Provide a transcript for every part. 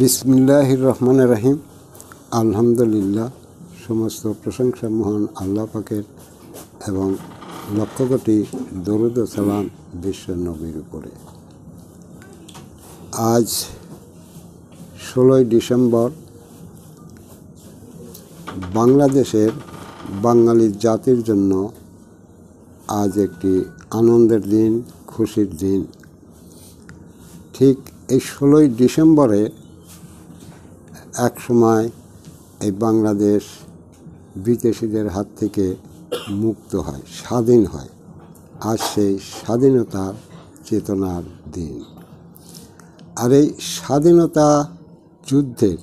বিসমিল্লাহ রহমান রাহিম আলহামদুলিল্লাহ সমস্ত প্রশংসা মোহন আল্লাহ পাকের এবং লক্ষ কোটি দরুদ সালাম বিশ্ব নবীর উপরে আজ ষোলোই ডিসেম্বর বাংলাদেশের বাঙালি জাতির জন্য আজ একটি আনন্দের দিন খুশির দিন ঠিক এই ষোলোই ডিসেম্বরে এক সময় এই বাংলাদেশ বিদেশিদের হাত থেকে মুক্ত হয় স্বাধীন হয় আর সেই স্বাধীনতার চেতনার দিন আর এই স্বাধীনতা যুদ্ধের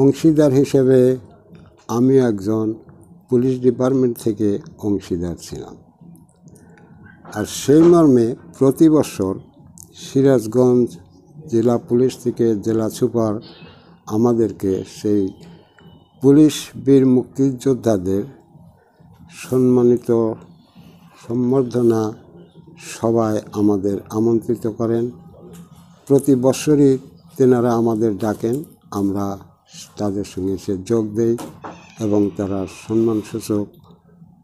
অংশীদার হিসেবে আমি একজন পুলিশ ডিপার্টমেন্ট থেকে অংশীদার ছিলাম আর সেই মর্মে প্রতি বছর সিরাজগঞ্জ জেলা পুলিশ থেকে জেলা সুপার আমাদেরকে সেই পুলিশ বীর মুক্তিযোদ্ধাদের সম্মানিত সম্বর্ধনা সবাই আমাদের আমন্ত্রিত করেন প্রতি বছরই তেনারা আমাদের ডাকেন আমরা তাদের সঙ্গে সে যোগ দেই এবং তারা সম্মানসূচক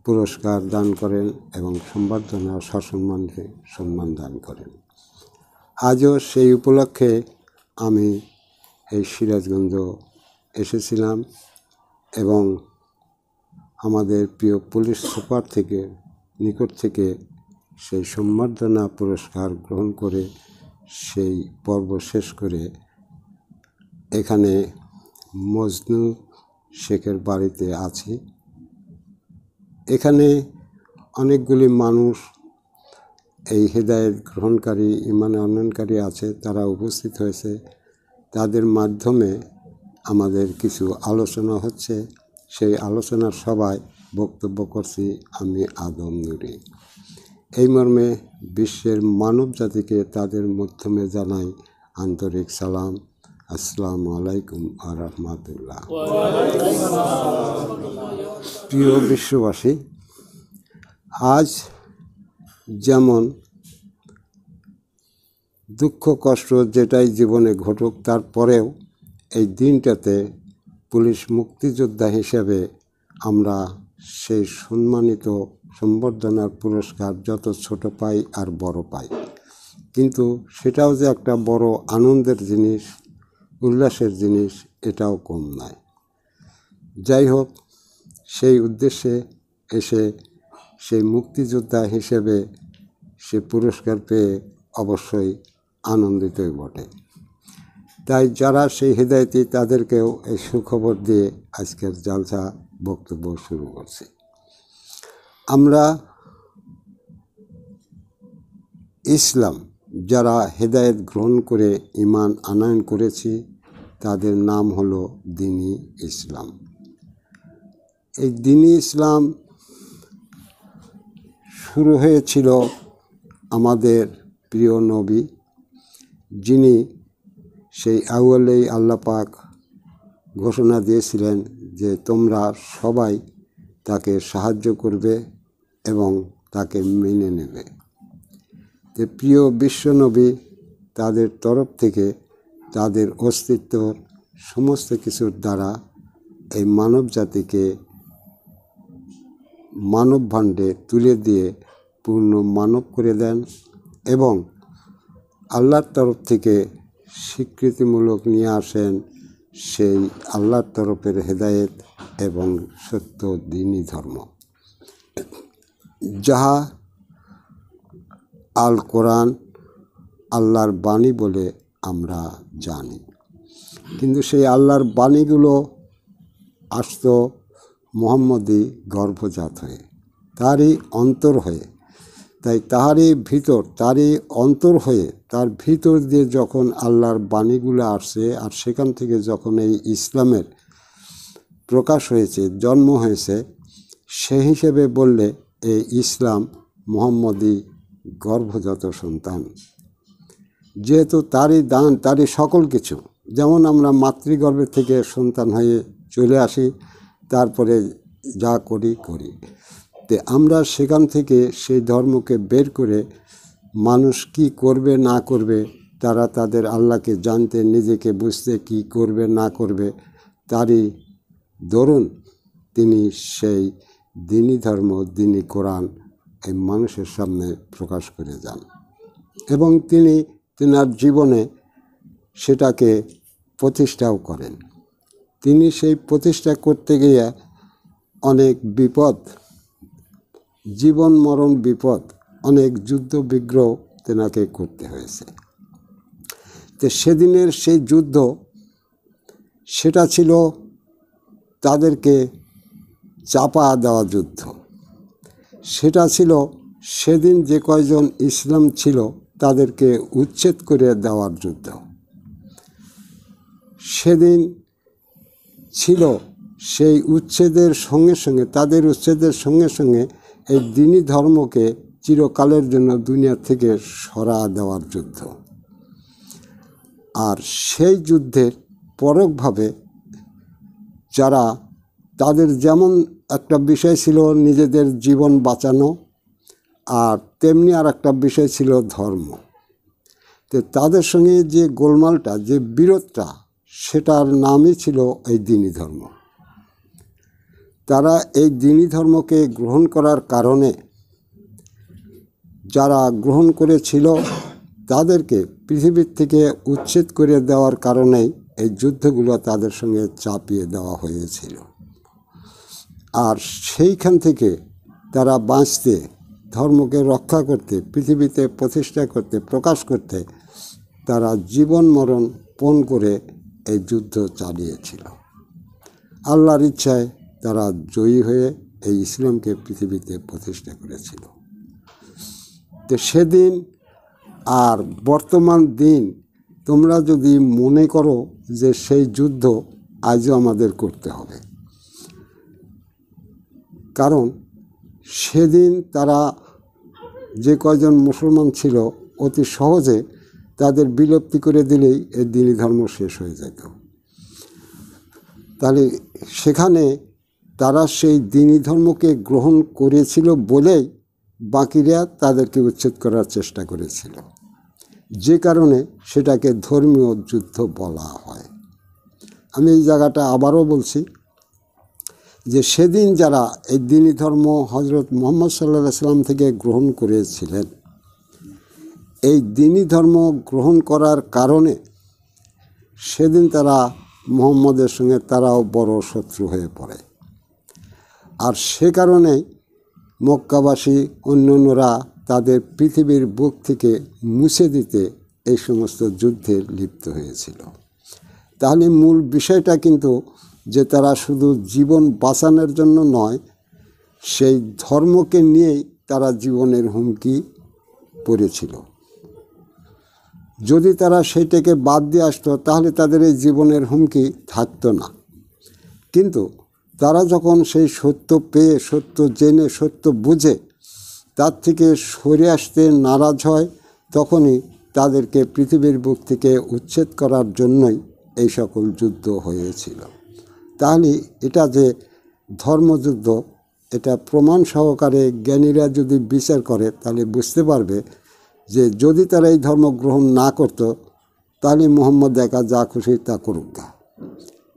পুরস্কার দান করেন এবং সম্বর্ধনা সসম্মানে সম্মান দান করেন আজও সেই উপলক্ষে আমি এই সিরাজগঞ্জ এসেছিলাম এবং আমাদের প্রিয় পুলিশ সুপার থেকে নিকট থেকে সেই সম্বর্ধনা পুরস্কার গ্রহণ করে সেই পর্ব শেষ করে এখানে মজনু শেখের বাড়িতে আছি এখানে অনেকগুলি মানুষ এই হেদায়ত গ্রহণকারী ইমান অন্যনকারী আছে তারা উপস্থিত হয়েছে তাদের মাধ্যমে আমাদের কিছু আলোচনা হচ্ছে সেই আলোচনার সভায় বক্তব্য করছি আমি আদম নুরি এই মর্মে বিশ্বের মানব জাতিকে তাদের মাধ্যমে জানাই আন্তরিক সালাম আসসালামু আলাইকুম আ রহমাতুল্লাহ প্রিয় বিশ্ববাসী আজ যেমন দুঃখ কষ্ট যেটাই জীবনে ঘটুক তারপরেও এই দিনটাতে পুলিশ মুক্তিযোদ্ধা হিসেবে আমরা সেই সম্মানিত সম্বর্ধনার পুরস্কার যত ছোট পাই আর বড় পাই কিন্তু সেটাও যে একটা বড় আনন্দের জিনিস উল্লাসের জিনিস এটাও কম নয় যাই হোক সেই উদ্দেশ্যে এসে সেই মুক্তিযোদ্ধা হিসেবে সে পুরস্কার পেয়ে অবশ্যই আনন্দিতই বটে তাই যারা সেই হৃদয়তি তাদেরকেও এই সুখবর দিয়ে আজকের জালসা বক্তব্য শুরু করছি আমরা ইসলাম যারা হেদায়েত গ্রহণ করে ইমান আনায়ন করেছি তাদের নাম হলো দিনী ইসলাম এই দিনই ইসলাম শুরু হয়েছিল আমাদের প্রিয় নবী যিনি সেই আউলেই আল্লাহ পাক ঘোষণা দিয়েছিলেন যে তোমরা সবাই তাকে সাহায্য করবে এবং তাকে মেনে নেবে যে প্রিয় বিশ্বনবী তাদের তরফ থেকে তাদের অস্তিত্ব সমস্ত কিছুর দ্বারা এই মানব জাতিকে মানব ভাণ্ডে তুলে দিয়ে পূর্ণ মানব করে দেন এবং আল্লাহর তরফ থেকে স্বীকৃতিমূলক নিয়ে আসেন সেই আল্লাহর তরফের হেদায়েত এবং সত্য দিনী ধর্ম যাহা আল কোরআন আল্লাহর বাণী বলে আমরা জানি কিন্তু সেই আল্লাহর বাণীগুলো আসত মোহাম্মদী গর্ভজাত হয়ে তারই অন্তর হয়ে তাই তাহারই ভিতর তারই অন্তর হয়ে তার ভিতর দিয়ে যখন আল্লাহর বাণীগুলো আসছে আর সেখান থেকে যখন এই ইসলামের প্রকাশ হয়েছে জন্ম হয়েছে সে হিসেবে বললে এই ইসলাম মোহাম্মদী গর্ভজাত সন্তান যেহেতু তারই দান তারই সকল কিছু যেমন আমরা মাতৃগর্ভে থেকে সন্তান হয়ে চলে আসি তারপরে যা করি করি তো আমরা সেখান থেকে সেই ধর্মকে বের করে মানুষ কি করবে না করবে তারা তাদের আল্লাহকে জানতে নিজেকে বুঝতে কি করবে না করবে তারই দরুন তিনি সেই দিনী ধর্ম দিনী কোরআন এই মানুষের সামনে প্রকাশ করে যান এবং তিনি তেনার জীবনে সেটাকে প্রতিষ্ঠাও করেন তিনি সেই প্রতিষ্ঠা করতে গিয়ে অনেক বিপদ জীবন মরণ বিপদ অনেক যুদ্ধ বিগ্রহ তেনাকে করতে হয়েছে তো সেদিনের সেই যুদ্ধ সেটা ছিল তাদেরকে চাপা দেওয়া যুদ্ধ সেটা ছিল সেদিন যে কয়জন ইসলাম ছিল তাদেরকে উচ্ছেদ করে দেওয়ার যুদ্ধ সেদিন ছিল সেই উচ্ছেদের সঙ্গে সঙ্গে তাদের উচ্ছেদের সঙ্গে সঙ্গে এই দিনী ধর্মকে চিরকালের জন্য দুনিয়া থেকে সরা দেওয়ার যুদ্ধ আর সেই যুদ্ধের পরকভাবে যারা তাদের যেমন একটা বিষয় ছিল নিজেদের জীবন বাঁচানো আর তেমনি আর একটা বিষয় ছিল ধর্ম তো তাদের সঙ্গে যে গোলমালটা যে বিরোধটা সেটার নামই ছিল এই দিনী ধর্ম তারা এই দিনই ধর্মকে গ্রহণ করার কারণে যারা গ্রহণ করেছিল তাদেরকে পৃথিবীর থেকে উচ্ছেদ করে দেওয়ার কারণেই এই যুদ্ধগুলো তাদের সঙ্গে চাপিয়ে দেওয়া হয়েছিল আর সেইখান থেকে তারা বাঁচতে ধর্মকে রক্ষা করতে পৃথিবীতে প্রতিষ্ঠা করতে প্রকাশ করতে তারা জীবন মরণ পণ করে এই যুদ্ধ চালিয়েছিল আল্লাহর ইচ্ছায় তারা জয়ী হয়ে এই ইসলামকে পৃথিবীতে প্রতিষ্ঠা করেছিল তো সেদিন আর বর্তমান দিন তোমরা যদি মনে করো যে সেই যুদ্ধ আজও আমাদের করতে হবে কারণ সেদিন তারা যে কয়জন মুসলমান ছিল অতি সহজে তাদের বিলুপ্তি করে দিলেই এই দিনই ধর্ম শেষ হয়ে যেত তাহলে সেখানে তারা সেই দিনী ধর্মকে গ্রহণ করেছিল বলেই বাকিরা তাদেরকে উচ্ছেদ করার চেষ্টা করেছিল যে কারণে সেটাকে ধর্মীয় যুদ্ধ বলা হয় আমি এই জায়গাটা আবারও বলছি যে সেদিন যারা এই দিনী ধর্ম হজরত মোহাম্মদ সাল্লা সাল্লাম থেকে গ্রহণ করেছিলেন এই দিনী ধর্ম গ্রহণ করার কারণে সেদিন তারা মোহাম্মদের সঙ্গে তারাও বড় শত্রু হয়ে পড়ে আর সে কারণে মক্কাবাসী অন্যান্যরা তাদের পৃথিবীর বুক থেকে মুছে দিতে এই সমস্ত যুদ্ধে লিপ্ত হয়েছিল তাহলে মূল বিষয়টা কিন্তু যে তারা শুধু জীবন বাঁচানোর জন্য নয় সেই ধর্মকে নিয়েই তারা জীবনের হুমকি পড়েছিল যদি তারা সেইটাকে বাদ দিয়ে আসতো তাহলে তাদের এই জীবনের হুমকি থাকতো না কিন্তু তারা যখন সেই সত্য পেয়ে সত্য জেনে সত্য বুঝে তার থেকে সরে আসতে নারাজ হয় তখনই তাদেরকে পৃথিবীর বুক থেকে উচ্ছেদ করার জন্যই এই সকল যুদ্ধ হয়েছিল তাহলে এটা যে ধর্মযুদ্ধ এটা প্রমাণ সহকারে জ্ঞানীরা যদি বিচার করে তাহলে বুঝতে পারবে যে যদি তারা এই ধর্ম গ্রহণ না করত তাহলে মোহাম্মদ একা যা খুশি তা করুক না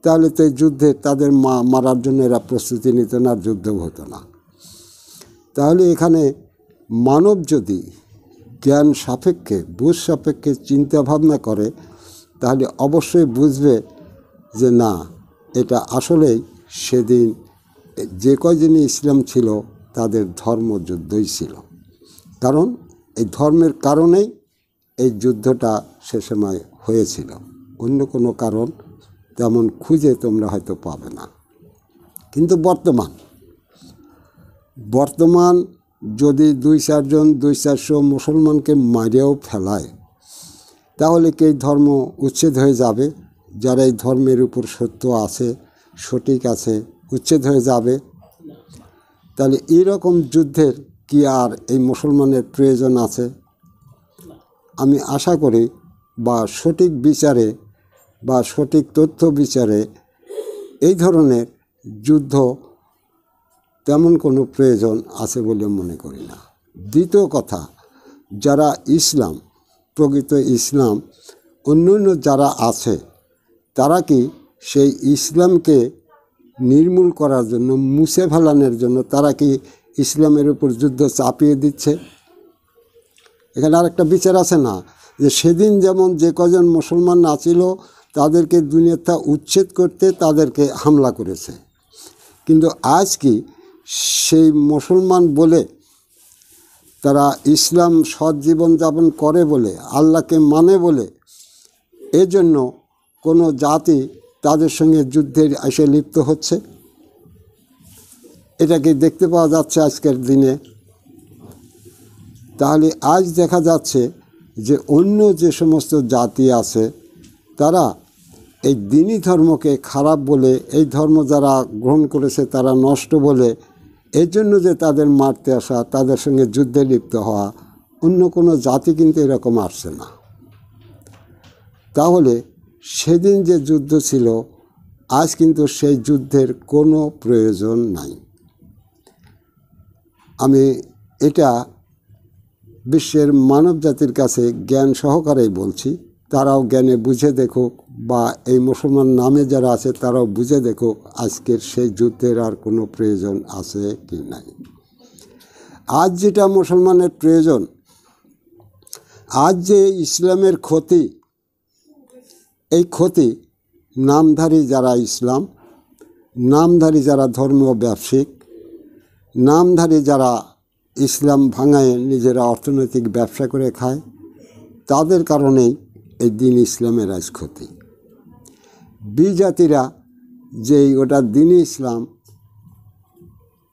তাহলে তো এই যুদ্ধে তাদের মা মারার জন্য এরা প্রস্তুতি নিত না যুদ্ধও হতো না তাহলে এখানে মানব যদি জ্ঞান সাপেক্ষে বুঝ সাপেক্ষে চিন্তাভাবনা করে তাহলে অবশ্যই বুঝবে যে না এটা আসলেই সেদিন যে কয়জনই ইসলাম ছিল তাদের ধর্ম যুদ্ধই ছিল কারণ এই ধর্মের কারণেই এই যুদ্ধটা সে সময় হয়েছিল অন্য কোনো কারণ তেমন খুঁজে তোমরা হয়তো পাবে না কিন্তু বর্তমান বর্তমান যদি দুই চারজন দুই চারশো মুসলমানকে মারিয়াও ফেলায় তাহলে কি ধর্ম উচ্ছেদ হয়ে যাবে যারা এই ধর্মের উপর সত্য আছে সঠিক আছে উচ্ছেদ হয়ে যাবে তাহলে এইরকম যুদ্ধের কি আর এই মুসলমানের প্রয়োজন আছে আমি আশা করি বা সঠিক বিচারে বা সঠিক তথ্য বিচারে এই ধরনের যুদ্ধ তেমন কোনো প্রয়োজন আছে বলে মনে করি না দ্বিতীয় কথা যারা ইসলাম প্রকৃত ইসলাম অন্যান্য যারা আছে তারা কি সেই ইসলামকে নির্মূল করার জন্য মুছে ফেলানোর জন্য তারা কি ইসলামের উপর যুদ্ধ চাপিয়ে দিচ্ছে এখানে আর একটা বিচার আছে না যে সেদিন যেমন যে কজন মুসলমান না ছিল তাদেরকে দুনিয়াতে উচ্ছেদ করতে তাদেরকে হামলা করেছে কিন্তু আজ কি সেই মুসলমান বলে তারা ইসলাম সৎ জীবনযাপন করে বলে আল্লাহকে মানে বলে এজন্য কোনো জাতি তাদের সঙ্গে যুদ্ধের এসে লিপ্ত হচ্ছে এটাকে দেখতে পাওয়া যাচ্ছে আজকের দিনে তাহলে আজ দেখা যাচ্ছে যে অন্য যে সমস্ত জাতি আছে তারা এই দিনই ধর্মকে খারাপ বলে এই ধর্ম যারা গ্রহণ করেছে তারা নষ্ট বলে এই জন্য যে তাদের মারতে আসা তাদের সঙ্গে যুদ্ধে লিপ্ত হওয়া অন্য কোনো জাতি কিন্তু এরকম আসছে না তাহলে সেদিন যে যুদ্ধ ছিল আজ কিন্তু সেই যুদ্ধের কোনো প্রয়োজন নাই আমি এটা বিশ্বের মানব জাতির কাছে জ্ঞান সহকারেই বলছি তারাও জ্ঞানে বুঝে দেখো বা এই মুসলমান নামে যারা আছে তারাও বুঝে দেখো আজকের সেই যুদ্ধের আর কোনো প্রয়োজন আছে কি নাই আজ যেটা মুসলমানের প্রয়োজন আজ যে ইসলামের ক্ষতি এই ক্ষতি নামধারী যারা ইসলাম নামধারী যারা ধর্মীয় ব্যবসায়িক নামধারী যারা ইসলাম ভাঙায় নিজেরা অর্থনৈতিক ব্যবসা করে খায় তাদের কারণেই এই দিন ইসলামের আজ ক্ষতি বিজাতিরা যেই ওটা দিন ইসলাম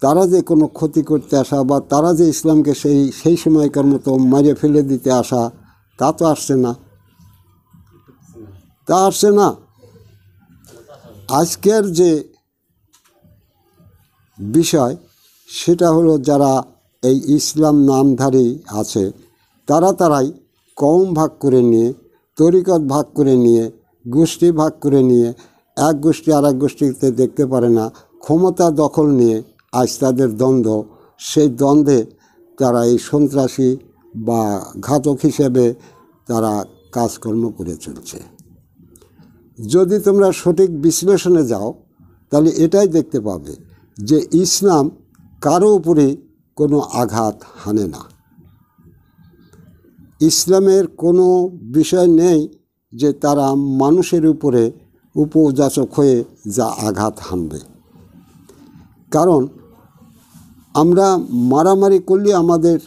তারা যে কোনো ক্ষতি করতে আসা বা তারা যে ইসলামকে সেই সেই সময়কার মতো মারে ফেলে দিতে আসা তা তো আসছে না তা আসছে না আজকের যে বিষয় সেটা হলো যারা এই ইসলাম নামধারী আছে তারা তারাই কম ভাগ করে নিয়ে তরিকত ভাগ করে নিয়ে গোষ্ঠী ভাগ করে নিয়ে এক গোষ্ঠী আর এক গোষ্ঠীতে দেখতে পারে না ক্ষমতা দখল নিয়ে আজ তাদের দ্বন্দ্ব সেই দ্বন্দ্বে তারা এই সন্ত্রাসী বা ঘাতক হিসেবে তারা কাজকর্ম করে চলছে যদি তোমরা সঠিক বিশ্লেষণে যাও তাহলে এটাই দেখতে পাবে যে ইসলাম কারো উপরে কোনো আঘাত হানে না ইসলামের কোনো বিষয় নেই যে তারা মানুষের উপরে উপযাচক হয়ে যা আঘাত হানবে কারণ আমরা মারামারি করলে আমাদের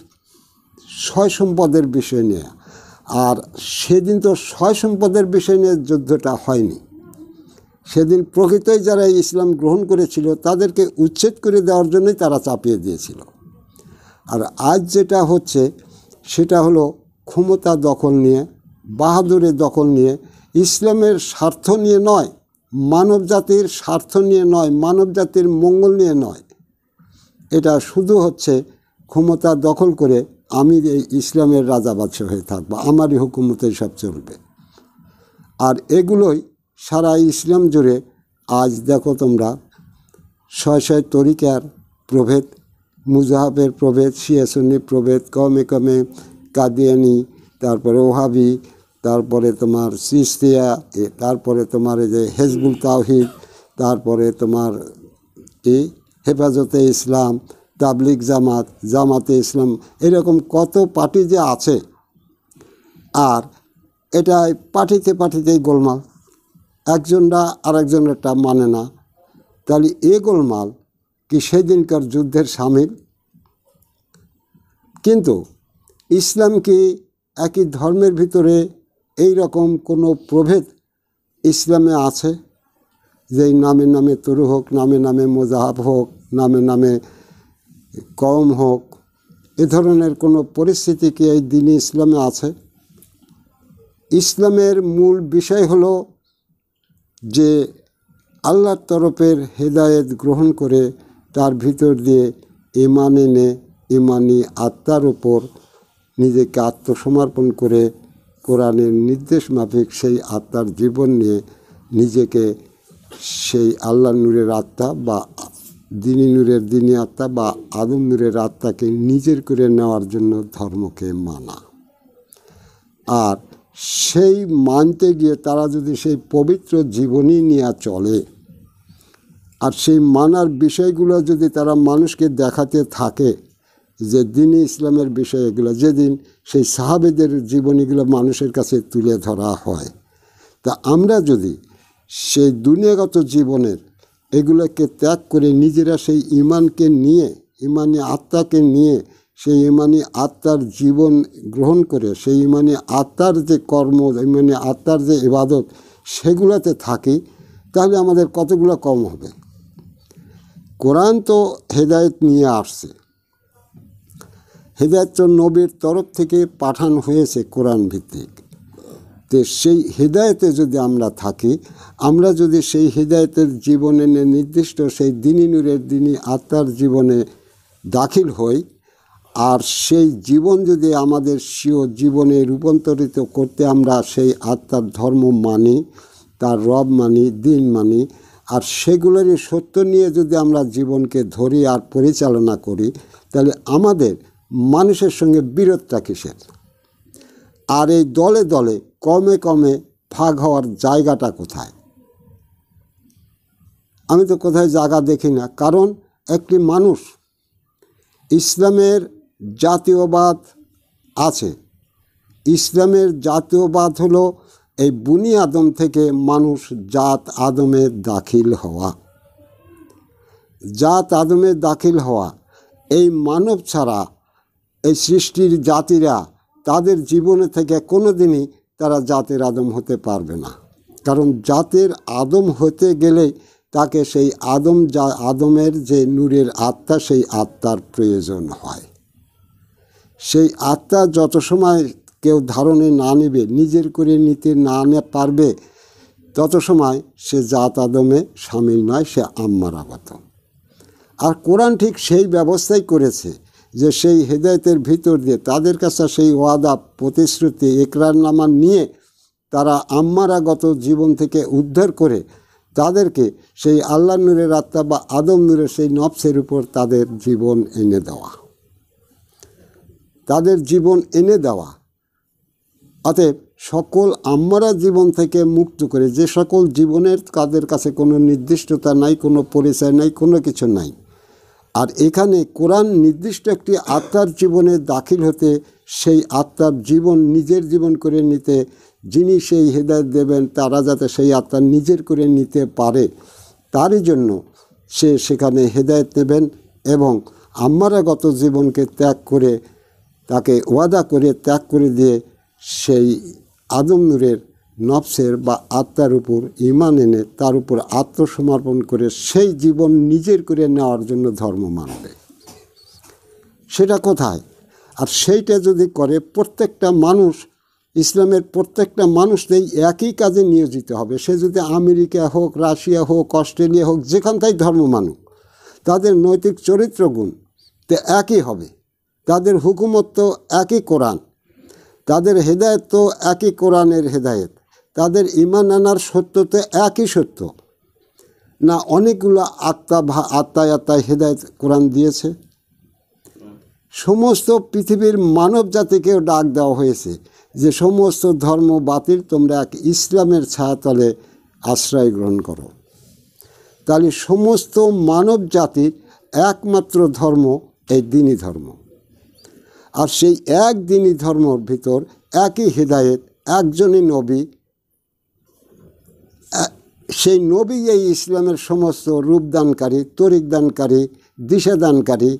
ছয় সম্পদের বিষয় নিয়ে আর সেদিন তো ছয় সম্পদের বিষয় নিয়ে যুদ্ধটা হয়নি সেদিন প্রকৃতই যারা ইসলাম গ্রহণ করেছিল তাদেরকে উচ্ছেদ করে দেওয়ার জন্যই তারা চাপিয়ে দিয়েছিল আর আজ যেটা হচ্ছে সেটা হলো ক্ষমতা দখল নিয়ে বাহাদুরের দখল নিয়ে ইসলামের স্বার্থ নিয়ে নয় মানব জাতির স্বার্থ নিয়ে নয় মানব জাতির মঙ্গল নিয়ে নয় এটা শুধু হচ্ছে ক্ষমতা দখল করে আমি এই ইসলামের রাজা হয়ে থাকবো আমারই হুকুমতে সব চলবে আর এগুলোই সারা ইসলাম জুড়ে আজ দেখো তোমরা শয় শয় তরিকার প্রভেদ মুজাহের প্রভেদ শিয়াসুন্নি প্রভেদ কমে কমে কাদিয়ানি তারপরে ওহাবি তারপরে তোমার সিস্তিয়া তারপরে তোমার এই যে হেজবুল তাওহিদ তারপরে তোমার কি হেফাজতে ইসলাম তাবলিক জামাত জামাতে ইসলাম এরকম কত পার্টি যে আছে আর এটা পাঠিতে পাঠিতেই গোলমাল একজনরা আরেকজনেরটা মানে না তাহলে এ গোলমাল কি সেদিনকার যুদ্ধের সামিল কিন্তু ইসলাম কি একই ধর্মের ভিতরে এই রকম কোনো প্রভেদ ইসলামে আছে যেই নামে নামে তরু হোক নামে নামে মোজাহাব হোক নামে নামে কম হোক এ ধরনের কোনো পরিস্থিতি কি এই দিনে ইসলামে আছে ইসলামের মূল বিষয় হলো যে আল্লাহর তরফের হেদায়েত গ্রহণ করে তার ভিতর দিয়ে ইমান এনে ইমানি আত্মার উপর নিজেকে আত্মসমর্পণ করে কোরআনের নির্দেশ মাফিক সেই আত্মার জীবন নিয়ে নিজেকে সেই আল্লাহ নূরের আত্মা বা দিনী নূরের দিনী আত্মা বা আদম নূরের আত্মাকে নিজের করে নেওয়ার জন্য ধর্মকে মানা আর সেই মানতে গিয়ে তারা যদি সেই পবিত্র জীবনই নিয়ে চলে আর সেই মানার বিষয়গুলো যদি তারা মানুষকে দেখাতে থাকে যে দিনই ইসলামের বিষয় এগুলো যেদিন সেই সাহাবেদের জীবনীগুলো মানুষের কাছে তুলে ধরা হয় তা আমরা যদি সেই দুনিয়াগত জীবনের এগুলোকে ত্যাগ করে নিজেরা সেই ইমানকে নিয়ে ইমানি আত্মাকে নিয়ে সেই ইমানি আত্মার জীবন গ্রহণ করে সেই ইমানি আত্মার যে কর্ম ইমানি আত্মার যে ইবাদত সেগুলোতে থাকি তাহলে আমাদের কতগুলো কম হবে কোরআন তো হেদায়ত নিয়ে আসছে হেদায়ত নবীর তরফ থেকে পাঠান হয়েছে কোরআন ভিত্তিক তো সেই হেদায়তে যদি আমরা থাকি আমরা যদি সেই হেদায়তের জীবনে নির্দিষ্ট সেই দিনী নূরের দিনী আত্মার জীবনে দাখিল হই আর সেই জীবন যদি আমাদের সিও জীবনে রূপান্তরিত করতে আমরা সেই আত্মার ধর্ম মানি তার রব মানি দিন মানি আর সেগুলোরই সত্য নিয়ে যদি আমরা জীবনকে ধরি আর পরিচালনা করি তাহলে আমাদের মানুষের সঙ্গে বিরোধটা কিসের আর এই দলে দলে কমে কমে ভাগ হওয়ার জায়গাটা কোথায় আমি তো কোথায় জায়গা দেখি না কারণ একটি মানুষ ইসলামের জাতীয়বাদ আছে ইসলামের জাতীয়বাদ হলো এই বুনি আদম থেকে মানুষ জাত আদমে দাখিল হওয়া জাত আদমে দাখিল হওয়া এই মানব ছাড়া এই সৃষ্টির জাতিরা তাদের জীবনে থেকে কোনো দিনই তারা জাতের আদম হতে পারবে না কারণ জাতের আদম হতে গেলে তাকে সেই আদম যা আদমের যে নূরের আত্মা সেই আত্মার প্রয়োজন হয় সেই আত্মা যত সময় কেউ ধারণে না নেবে নিজের করে নিতে না পারবে তত সময় সে জাত আদমে সামিল নয় সে আম্মার আগত আর কোরআন ঠিক সেই ব্যবস্থাই করেছে যে সেই হেদায়তের ভিতর দিয়ে তাদের কাছে সেই ওয়াদা প্রতিশ্রুতি নামান নিয়ে তারা আম্মারাগত জীবন থেকে উদ্ধার করে তাদেরকে সেই আল্লাহ নূরের আত্মা বা আদম নূরের সেই নফসের উপর তাদের জীবন এনে দেওয়া তাদের জীবন এনে দেওয়া অতএব সকল আম্মারা জীবন থেকে মুক্ত করে যে সকল জীবনের তাদের কাছে কোনো নির্দিষ্টতা নাই কোনো পরিচয় নাই কোনো কিছু নাই আর এখানে কোরআন নির্দিষ্ট একটি আত্মার জীবনে দাখিল হতে সেই আত্মার জীবন নিজের জীবন করে নিতে যিনি সেই হেদায়ত দেবেন তারা যাতে সেই আত্মা নিজের করে নিতে পারে তারই জন্য সে সেখানে হেদায়ত নেবেন এবং গত জীবনকে ত্যাগ করে তাকে ওয়াদা করে ত্যাগ করে দিয়ে সেই আদম নূরের নফসের বা আত্মার উপর ইমান এনে তার উপর আত্মসমর্পণ করে সেই জীবন নিজের করে নেওয়ার জন্য ধর্ম মানবে সেটা কোথায় আর সেইটা যদি করে প্রত্যেকটা মানুষ ইসলামের প্রত্যেকটা মানুষ এই একই কাজে নিয়োজিত হবে সে যদি আমেরিকা হোক রাশিয়া হোক অস্ট্রেলিয়া হোক যেখানটাই ধর্ম মানুক তাদের নৈতিক চরিত্র গুণ তো একই হবে তাদের হুকুমত তো একই কোরআন তাদের হেদায়ত তো একই কোরআনের হেদায়ত তাদের ইমান আনার সত্য তো একই সত্য না অনেকগুলো আত্মা ভা আত্মায় আত্মায় হেদায়ত কোরআন দিয়েছে সমস্ত পৃথিবীর মানব জাতিকেও ডাক দেওয়া হয়েছে যে সমস্ত ধর্ম বাতিল তোমরা এক ইসলামের ছায়াতলে আশ্রয় গ্রহণ করো তাহলে সমস্ত মানব জাতির একমাত্র ধর্ম এই দিনই ধর্ম আর সেই এক দিনই ধর্মর ভিতর একই হৃদায়ত একজনই নবী সেই নবী এই ইসলামের সমস্ত রূপদানকারী তরিকদানকারী দিশাদানকারী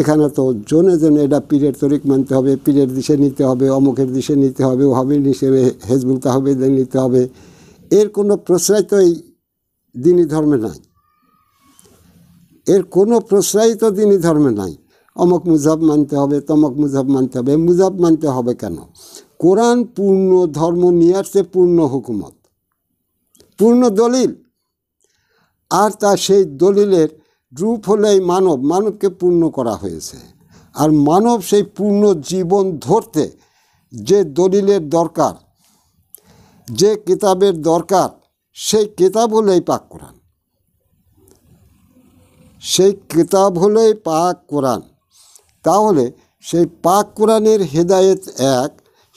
এখানে তো জনে জনে এটা পীরের তরিক মানতে হবে পীরের দিশে নিতে হবে অমুকের দিশে নিতে হবে ওহাবির হিসেবে হেজবুল তাহবিদের নিতে হবে এর কোনো প্রশ্রয় তো এই দিনই ধর্মে নাই এর কোনো প্রশ্রয় তো দিনই ধর্মে নাই অমক মুজাব মানতে হবে তমক মুজাব মানতে হবে মুজাব মানতে হবে কেন কোরআন পূর্ণ ধর্ম নিয়ে আসছে পূর্ণ হুকুমত পূর্ণ দলিল আর তা সেই দলিলের রূপ হলেই মানব মানবকে পূর্ণ করা হয়েছে আর মানব সেই পূর্ণ জীবন ধরতে যে দলিলের দরকার যে কিতাবের দরকার সেই কিতাব হলেই পাক কোরআন সেই কিতাব হলেই পাক কোরআন তাহলে সেই পাক কোরআনের হেদায়েত এক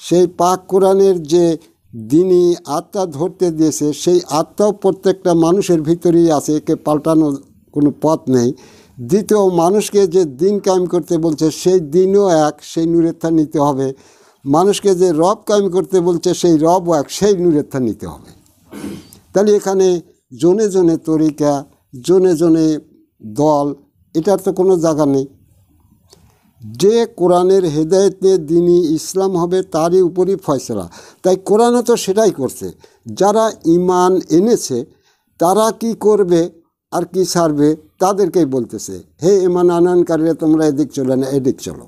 সেই পাক কোরআনের যে যিনি আত্মা ধরতে দিয়েছে সেই আত্মাও প্রত্যেকটা মানুষের ভিতরেই আছে একে পাল্টানোর কোনো পথ নেই দ্বিতীয় মানুষকে যে দিন কায়েম করতে বলছে সেই দিনও এক সেই নূরেথা নিতে হবে মানুষকে যে রব কায়েম করতে বলছে সেই রব এক সেই নূরেথা নিতে হবে তাহলে এখানে জনে জনে তরিকা জনে জনে দল এটার তো কোনো জায়গা নেই যে কোরআনের হেদায়ত নিয়ে দিনই ইসলাম হবে তারই উপরই ফয়সলা তাই কোরআনও তো সেটাই করছে যারা ইমান এনেছে তারা কি করবে আর কি সারবে তাদেরকেই বলতেছে হে ইমান আনয়নকারীরা তোমরা এদিক চলে না এদিক চলো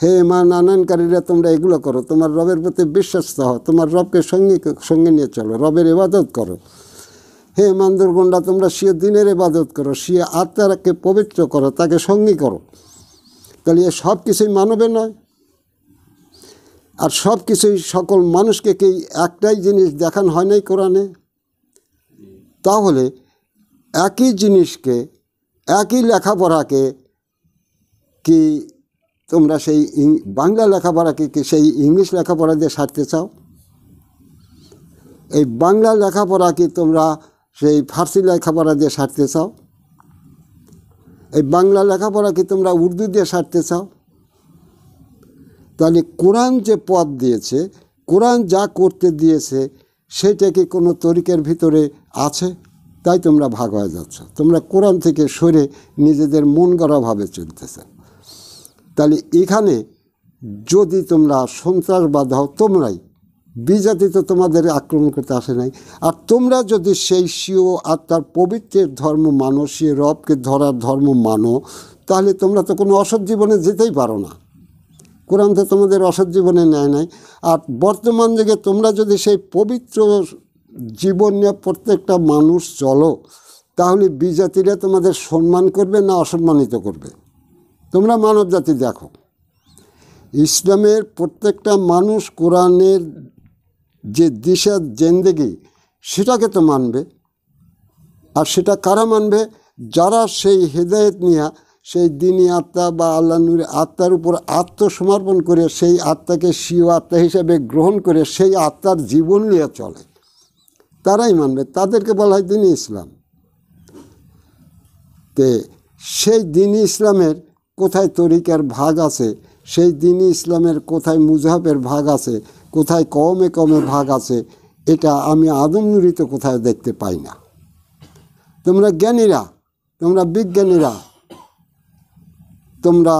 হে ইমান আনয়নকারীরা তোমরা এগুলো করো তোমার রবের প্রতি বিশ্বস্ত হও তোমার রবকে সঙ্গে সঙ্গে নিয়ে চলো রবের ইবাদত করো হে ইমান দুর্গন্ডা তোমরা সিয়ে দিনের ইবাদত করো সিয়ে আত্মারাকে পবিত্র করো তাকে সঙ্গী করো তাহলে এ সব কিছুই মানবে নয় আর সব কিছুই সকল মানুষকে কি একটাই জিনিস দেখানো হয় নাই কোরআনে তাহলে একই জিনিসকে একই লেখাপড়াকে কি তোমরা সেই বাংলা লেখাপড়াকে কি সেই ইংলিশ লেখাপড়া দিয়ে সারতে চাও এই বাংলা লেখাপড়া কি তোমরা সেই ফার্সি লেখাপড়া দিয়ে সারতে চাও এই বাংলা লেখাপড়া কি তোমরা উর্দু দিয়ে সারতে চাও তাহলে কোরআন যে পদ দিয়েছে কোরআন যা করতে দিয়েছে সেটা কি কোনো তরিকের ভিতরে আছে তাই তোমরা ভাগ হয়ে যাচ্ছ তোমরা কোরআন থেকে সরে নিজেদের মন গড়াভাবে চলতেছ তাহলে এখানে যদি তোমরা সন্ত্রাসবাদ হও তোমরাই বিজাতি তো তোমাদের আক্রমণ করতে আসে নাই আর তোমরা যদি সেই শিও আর তার পবিত্রের ধর্ম মানো সে রবকে ধরার ধর্ম মানো তাহলে তোমরা তো কোনো অসৎ জীবনে যেতেই পারো না কোরআন তো তোমাদের অসৎ জীবনে নেয় নাই আর বর্তমান যুগে তোমরা যদি সেই পবিত্র জীবন নিয়ে প্রত্যেকটা মানুষ চলো তাহলে বিজাতিরা তোমাদের সম্মান করবে না অসম্মানিত করবে তোমরা মানব জাতি দেখো ইসলামের প্রত্যেকটা মানুষ কোরআনের যে দিশা জেন্দেগি সেটাকে তো মানবে আর সেটা কারা মানবে যারা সেই হেদায়েত নিয়ে সেই দিনী আত্মা বা আল্লাহ নুর আত্মার উপর আত্মসমর্পণ করে সেই আত্মাকে শিও আত্মা হিসাবে গ্রহণ করে সেই আত্মার জীবন নিয়ে চলে তারাই মানবে তাদেরকে বলা হয় দিনী ইসলাম তে সেই দিনী ইসলামের কোথায় তরিকার ভাগ আছে সেই দিনী ইসলামের কোথায় মুজাহের ভাগ আছে কোথায় কমে কমে ভাগ আছে এটা আমি আদম নুরিতে কোথায় দেখতে পাই না তোমরা জ্ঞানীরা তোমরা বিজ্ঞানীরা তোমরা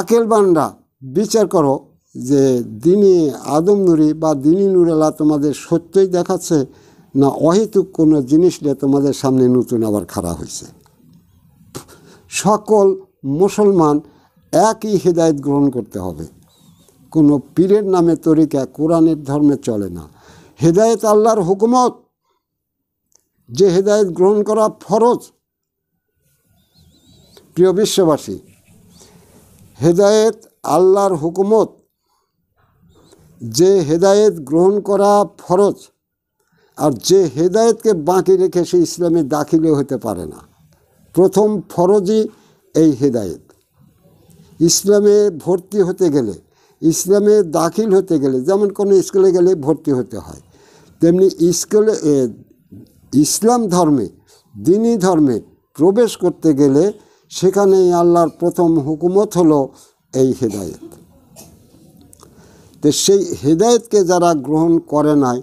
আকেলবানরা বিচার করো যে দিনী আদম নুরি বা দিনী নুরেলা তোমাদের সত্যই দেখাচ্ছে না অহেতুক কোনো জিনিস নিয়ে তোমাদের সামনে নতুন আবার খাড়া হয়েছে সকল মুসলমান একই হৃদায়ত গ্রহণ করতে হবে কোনো পীরের নামে তরিকা কোরআনের ধর্মে চলে না হেদায়েত আল্লাহর হুকুমত যে হেদায়েত গ্রহণ করা ফরজ প্রিয় বিশ্ববাসী হেদায়েত আল্লাহর হুকুমত যে হেদায়েত গ্রহণ করা ফরজ আর যে হেদায়েতকে বাঁকি রেখে সে ইসলামে দাখিলও হতে পারে না প্রথম ফরজই এই হেদায়েত ইসলামে ভর্তি হতে গেলে ইসলামে দাখিল হতে গেলে যেমন কোনো স্কুলে গেলে ভর্তি হতে হয় তেমনি স্কুলে ইসলাম ধর্মে দিনী ধর্মে প্রবেশ করতে গেলে সেখানেই আল্লাহর প্রথম হুকুমত হলো এই হেদায়েত তো সেই হেদায়েতকে যারা গ্রহণ করে নাই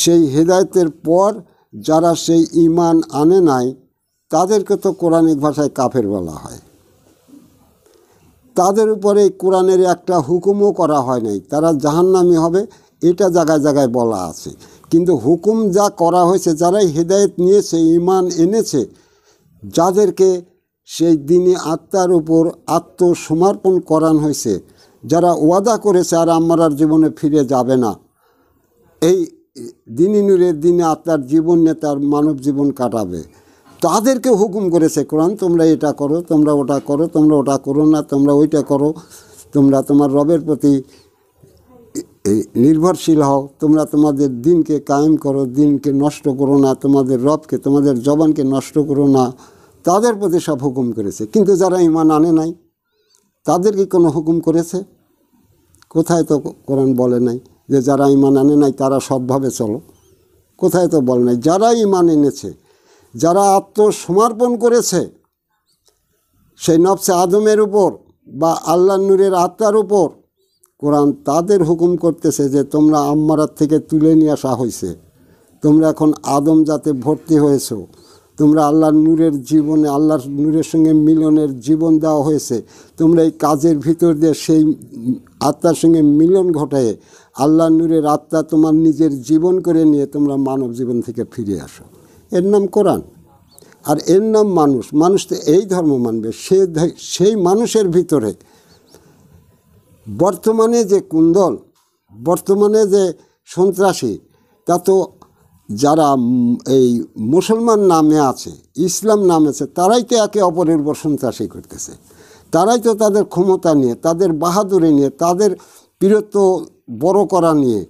সেই হেদায়তের পর যারা সেই ইমান আনে নাই তাদেরকে তো কোরআনিক ভাষায় কাফের বলা হয় তাদের উপরে কোরআনের একটা হুকুমও করা হয় নাই তারা জাহান্নামি হবে এটা জায়গায় জায়গায় বলা আছে কিন্তু হুকুম যা করা হয়েছে যারাই হেদায়ত নিয়েছে ইমান এনেছে যাদেরকে সেই দিনে আত্মার উপর আত্মসমর্পণ করান হয়েছে যারা ওয়াদা করেছে আর আমার আর জীবনে ফিরে যাবে না এই দিনী নূরের দিনে আত্মার জীবন নিয়ে তার মানব জীবন কাটাবে তাদেরকে হুকুম করেছে কোরআন তোমরা এটা করো তোমরা ওটা করো তোমরা ওটা করো না তোমরা ওইটা করো তোমরা তোমার রবের প্রতি নির্ভরশীল হও তোমরা তোমাদের দিনকে কায়েম করো দিনকে নষ্ট করো না তোমাদের রবকে তোমাদের জবানকে নষ্ট করো না তাদের প্রতি সব হুকুম করেছে কিন্তু যারা ইমান আনে নাই তাদেরকে কোনো হুকুম করেছে কোথায় তো কোরআন বলে নাই যে যারা ইমান আনে নাই তারা সবভাবে চলো কোথায় তো বলে নাই যারা ইমান এনেছে যারা আত্মসমর্পণ করেছে সেই নবসে আদমের উপর বা আল্লাহ নূরের আত্মার উপর কোরআন তাদের হুকুম করতেছে যে তোমরা আম্মারার থেকে তুলে নিয়ে আসা হয়েছে তোমরা এখন আদম যাতে ভর্তি হয়েছ তোমরা আল্লাহর নূরের জীবনে আল্লাহর নূরের সঙ্গে মিলনের জীবন দেওয়া হয়েছে তোমরা এই কাজের ভিতর দিয়ে সেই আত্মার সঙ্গে মিলন ঘটায় আল্লাহ নূরের আত্মা তোমার নিজের জীবন করে নিয়ে তোমরা মানব জীবন থেকে ফিরে আসো এর নাম কোরআন আর এর নাম মানুষ মানুষ তো এই ধর্ম মানবে সে সেই মানুষের ভিতরে বর্তমানে যে কুন্দল বর্তমানে যে সন্ত্রাসী তা তো যারা এই মুসলমান নামে আছে ইসলাম নামে আছে তারাই তো একে অপরের উপর সন্ত্রাসী করতেছে তারাই তো তাদের ক্ষমতা নিয়ে তাদের বাহাদুরি নিয়ে তাদের বীরত্ব বড় করা নিয়ে